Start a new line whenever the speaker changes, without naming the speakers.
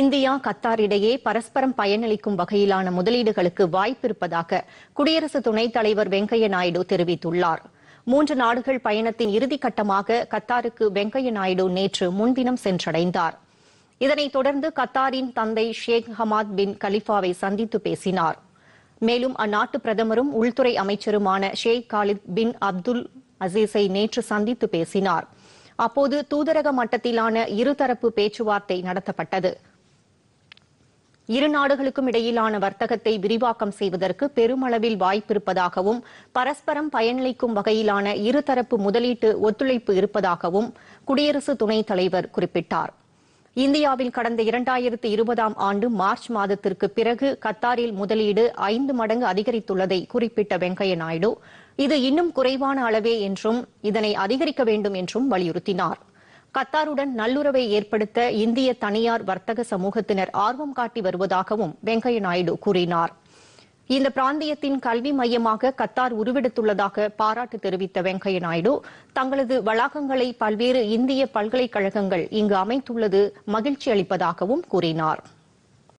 India Qatar இடையே பரஸ்பரம் பயனளிக்கும் வகையிலான முதலீடுகளுக்கு வாய்ப்பிருப்பதாக குடியரசு துணைத் தலைவர் வெங்கையா நாயுடு தெரிவித்துள்ளார் மூன்று நாடுகள் பயணத்தின் இறுதிக்கட்டமாக கத்தாருக்கு வெங்கையா நாயுடு நேற்று முன்தினம் சென்றடைந்தார் இதனைத் தொடர்ந்து கத்தாரின் தந்தை ஷேக் ஹமாத் பின் கலிஃபாவை சந்தித்து பேசினார் மேலும் அந்நாட்டு பிரதமரும் உள்துறை அமைச்சருமான ஷேக் காலித் பின் அப்துல் அசீஸை நேற்று சந்தித்து பேசினார் அப்போது தூதரக மட்டத்திலான இருதரப்பு பேச்சுவார்த்தை நடத்தப்பட்டது இரு நாடுகளுக்கும் இடையிலான வர்த்தகத்தை விரிவாக்கம் செய்வதற்கு பெருமளவில் வாய்ப்பிருப்பதாகவும் பரஸ்பரம் பயனளிக்கும் வகையிலான இருதரப்பு முதலீட்டு ஒத்துழைப்பு இருப்பதாகவும் குடியரசு துணைத் தலைவர் குறிப்பிட்டார் இந்தியாவில் கடந்த இரண்டாயிரத்து இருபதாம் ஆண்டு மார்ச் மாதத்திற்கு பிறகு கத்தாரில் முதலீடு ஐந்து மடங்கு அதிகரித்துள்ளதை குறிப்பிட்ட வெங்கையா நாயுடு இது இன்னும் குறைவான அளவே என்றும் இதனை அதிகரிக்க வேண்டும் என்றும் வலியுறுத்தினாா் கத்தாருடன் நல்லுறவை ஏற்படுத்த இந்திய தனியார் வர்த்தக சமூகத்தினர் ஆர்வம் காட்டி வருவதாகவும் வெங்கைய நாயுடு கூறினார் இந்த பிராந்தியத்தின் கல்வி மையமாக கத்தார் உருவெடுத்துள்ளதாக பாராட்டு தெரிவித்த வெங்கைய நாயுடு தங்களது வளாகங்களை பல்வேறு இந்திய பல்கலைக்கழகங்கள் இங்கு அமைத்துள்ளது மகிழ்ச்சி அளிப்பதாகவும் கூறினாா்